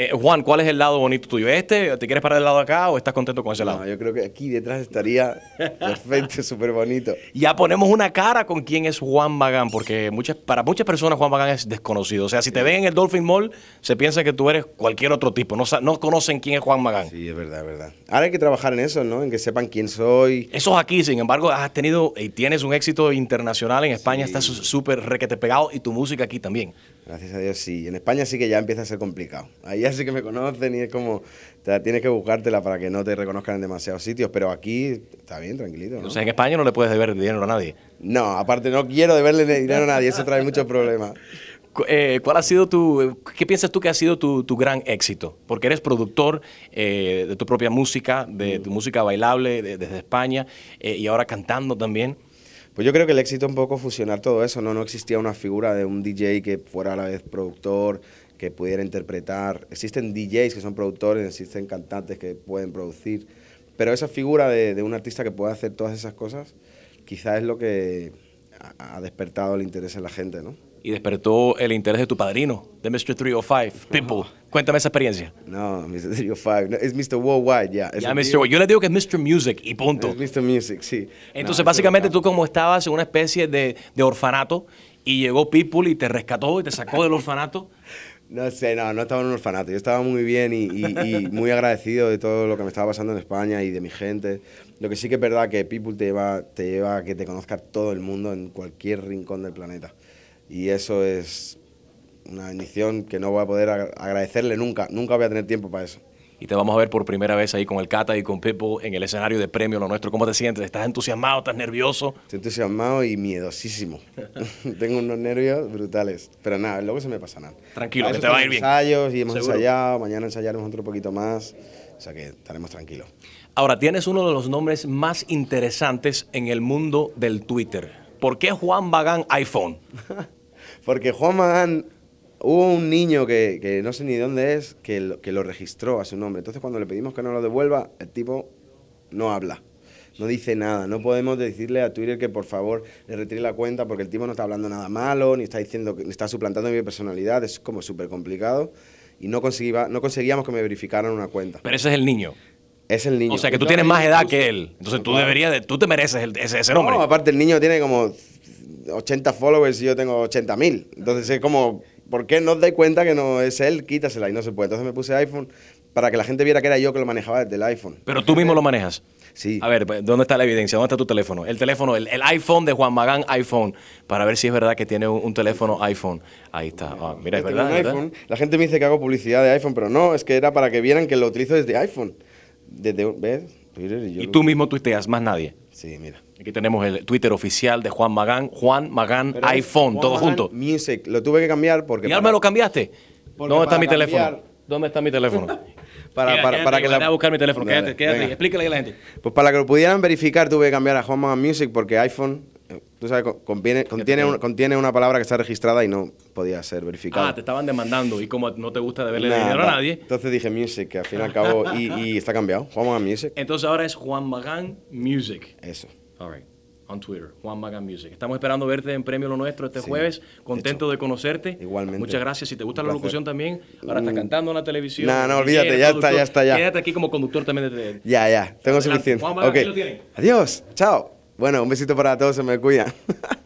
Eh, Juan, ¿cuál es el lado bonito tuyo? ¿Este? ¿Te quieres parar del lado de acá o estás contento con ese lado? No, yo creo que aquí detrás estaría perfecto, súper bonito. Ya ponemos una cara con quién es Juan Magán, porque muchas, para muchas personas Juan Magán es desconocido. O sea, si te ven en el Dolphin Mall, se piensa que tú eres cualquier otro tipo. No, no conocen quién es Juan Magán. Sí, es verdad, es verdad. Ahora hay que trabajar en eso, ¿no? En que sepan quién soy. Eso es aquí, sin embargo, has tenido y tienes un éxito internacional en España, estás súper requete pegado y tu música aquí también. Gracias a Dios sí. En España sí que ya empieza a ser complicado. Ahí ya sí que me conocen y es como, tienes que buscártela para que no te reconozcan en demasiados sitios, pero aquí está bien, tranquilito. O sea, en España no le puedes deber dinero a nadie. No, aparte no quiero deberle dinero a nadie, eso trae muchos problemas. Eh, ¿cuál ha sido tu, ¿Qué piensas tú que ha sido tu, gran éxito? Porque eres productor eh, de tu propia música, de tu música bailable desde España eh, y ahora cantando también. Pues yo creo que el éxito un poco fusionar todo eso, ¿no? existía una figura de un DJ que fuera a la vez productor, que pudiera interpretar. Existen DJs que son productores, existen cantantes que pueden producir, pero esa figura de, un artista que pueda hacer todas esas cosas, quizás es lo que ha despertado el interés en la gente, ¿no? y despertó el interés de tu padrino, de Mr. 305. People, cuéntame esa experiencia. No, Mr. 305, es Mr. Worldwide, ya. Ya, Yo le digo que es Mr. Music y punto. Es Mr. Music, sí. Entonces, básicamente tú como estabas en una especie de, orfanato y llegó People y te rescató y te sacó del orfanato. No sé, no, no estaba en un orfanato. Yo estaba muy bien y, muy agradecido de todo lo que me estaba pasando en España y de mi gente. Lo que sí que es verdad que People te te lleva a que te conozca todo el mundo en cualquier rincón del planeta y eso es una bendición que no voy a poder agradecerle nunca, nunca voy a tener tiempo para eso. Y te vamos a ver por primera vez ahí con el Cata y con Pipo en el escenario de premio Lo Nuestro. ¿Cómo te sientes? ¿Estás entusiasmado? ¿Estás nervioso? Estoy entusiasmado y miedosísimo. Tengo unos nervios brutales. Pero nada, luego se me pasa nada. Tranquilo, que te va a ir bien. ensayos y hemos ensayado. Mañana ensayaremos otro poquito más. O sea que estaremos tranquilos. Ahora, tienes uno de los nombres más interesantes en el mundo del Twitter. ¿Por qué Juan Bagán iPhone? Porque Juan Magán, hubo un niño que, que no sé ni dónde es, que lo, que lo registró a su nombre. Entonces cuando le pedimos que nos lo devuelva, el tipo no habla no dice nada. No podemos decirle a Twitter que por favor le retire la cuenta porque el tipo no está hablando nada malo, ni está diciendo que está suplantando mi personalidad. Es como súper complicado y no, conseguíamos que me verificaran una cuenta. Pero ese es el niño. Es el niño. O sea, que tú tienes más edad que él. Entonces tú deberías, de, tú te mereces el, ese, nombre. No, aparte el niño tiene como 80 followers y yo tengo 80 mil. Entonces es como, ¿por qué no os dais cuenta que no es él? Quítasela y no se puede. Entonces me puse iPhone para que la gente viera que era yo que lo manejaba desde el iPhone. Pero tú mismo lo manejas. Sí. A ver, pues, ¿dónde está la evidencia? ¿Dónde está tu teléfono? El teléfono, el, el iPhone de Juan Magán, iPhone, para ver si es verdad que tiene un, teléfono iPhone. Ahí está. Ah, mira, es verdad, La gente me dice que hago publicidad de iPhone, pero no, es que era para que vieran que lo utilizo desde iPhone. Desde, ¿ves? y tú mismo tuiteas, más nadie. Sí, mira. Aquí tenemos el Twitter oficial de Juan Magán, Juan Magán iPhone, Juan todo Magán junto. Music, lo tuve que cambiar porque. ¿Y ahora me lo cambiaste? ¿Dónde está mi teléfono? ¿Dónde está mi teléfono? para, para, para que la... a buscar mi teléfono, quédate, quédate, a la gente. Pues para que lo pudieran verificar tuve que cambiar a Juan Magán Music porque iPhone tú sabes, contiene, contiene una palabra que está registrada y no podía ser verificada. Ah, te estaban demandando y como no te gusta de verle dinero a nadie. Entonces dije music, que al fin y al cabo, y, está cambiado. Juan Magán Music. Entonces ahora es Juan Magán Music. Eso. All right. On Twitter, Juan Magán Music. Estamos esperando verte en Premio Lo Nuestro este jueves. Contento de, conocerte. Igualmente. Muchas gracias. Si te gusta la locución también, ahora está mm. cantando en la televisión. No, no, olvídate, ya está, ya está, ya. Quédate aquí como conductor también de. Ya, ya, tengo suficiente. Juan okay. lo tienen. Adiós, chao. Bueno, un besito para todos, se me cuidan.